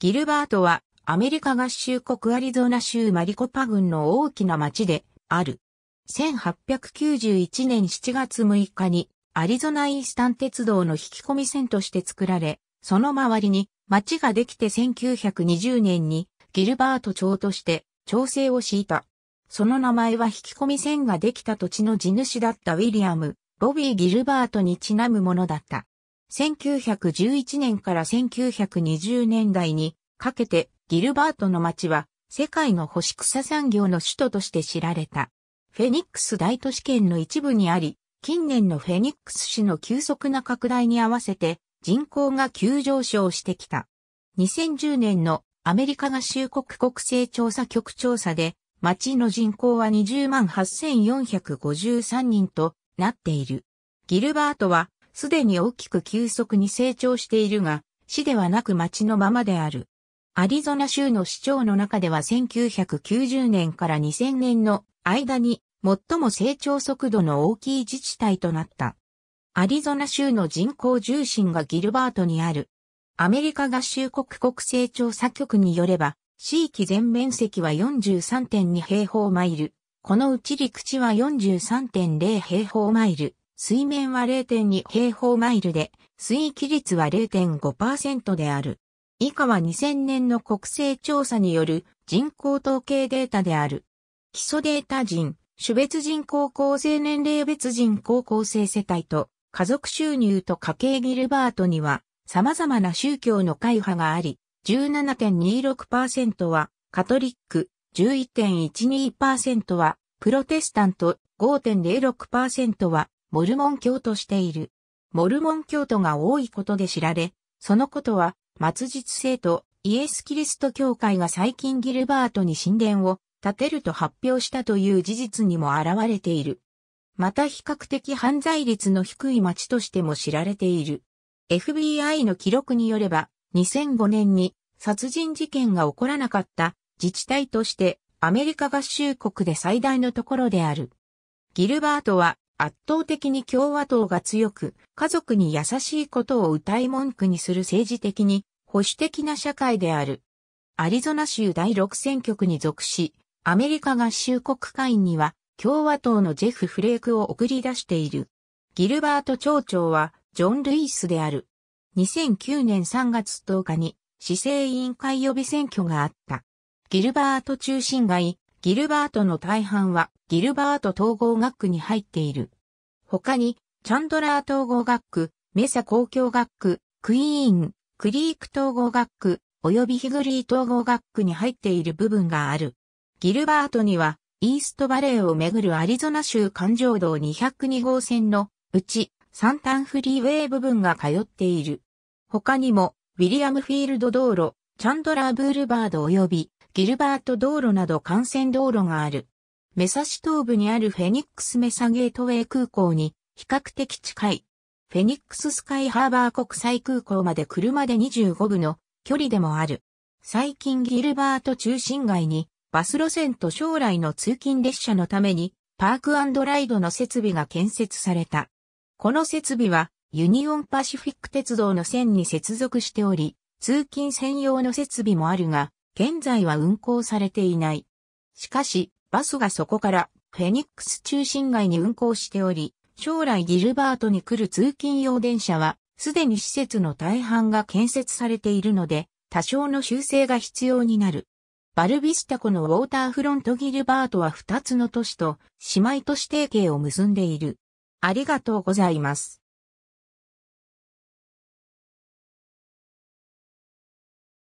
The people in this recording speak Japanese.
ギルバートはアメリカ合衆国アリゾナ州マリコパ郡の大きな町である。1891年7月6日にアリゾナイースタン鉄道の引き込み線として作られ、その周りに町ができて1920年にギルバート町として調整を敷いた。その名前は引き込み線ができた土地の地主だったウィリアム、ロビー・ギルバートにちなむものだった。1911年から1920年代にかけてギルバートの町は世界の干し草産業の首都として知られた。フェニックス大都市圏の一部にあり、近年のフェニックス市の急速な拡大に合わせて人口が急上昇してきた。2010年のアメリカ合衆国国勢調査局調査で、町の人口は20万8453人となっている。ギルバートはすでに大きく急速に成長しているが、市ではなく町のままである。アリゾナ州の市長の中では1990年から2000年の間に最も成長速度の大きい自治体となった。アリゾナ州の人口重心がギルバートにある。アメリカ合衆国国勢調査局によれば、地域全面積は43.2平方マイル。このうち陸地は43.0平方マイル。水面は0.2平方マイルで、水域率は0.5%である。以下は2000年の国勢調査による人口統計データである。基礎データ人、種別人口構成年齢別人口構成世帯と家族収入と家計ギルバートには様々な宗教の会派があり、17.26%はカトリック、11.12%はプロテスタント、5.06%はモルモン教としている。モルモン教徒が多いことで知られ、そのことは末日聖徒イエス・キリスト教会が最近ギルバートに神殿を建てると発表したという事実にも現れている。また比較的犯罪率の低い町としても知られている。FBI の記録によれば、2005年に殺人事件が起こらなかった自治体としてアメリカ合衆国で最大のところである。ギルバートは圧倒的に共和党が強く、家族に優しいことを歌い文句にする政治的に保守的な社会である。アリゾナ州第6選挙区に属し、アメリカ合衆国会員には共和党のジェフ・フレークを送り出している。ギルバート町長はジョン・ルイスである。2009年3月10日に市政委員会予備選挙があった。ギルバート中心街ギルバートの大半はギルバート統合学区に入っている。他に、チャンドラー統合学区、メサ公共学区、クイーン、クリーク統合学区、及びヒグリー統合学区に入っている部分がある。ギルバートには、イーストバレーをめぐるアリゾナ州環状道202号線のうち、サンタンフリーウェイ部分が通っている。他にも、ウィリアムフィールド道路、チャンドラーブールバード及びギルバート道路など幹線道路がある。メサ市東部にあるフェニックスメサゲートウェイ空港に比較的近い。フェニックススカイハーバー国際空港まで車で25部の距離でもある。最近ギルバート中心街にバス路線と将来の通勤列車のためにパークライドの設備が建設された。この設備はユニオンパシフィック鉄道の線に接続しており、通勤専用の設備もあるが、現在は運行されていない。しかし、バスがそこからフェニックス中心街に運行しており、将来ギルバートに来る通勤用電車は、すでに施設の大半が建設されているので、多少の修正が必要になる。バルビスタコのウォーターフロントギルバートは2つの都市と姉妹都市提携を結んでいる。ありがとうございます。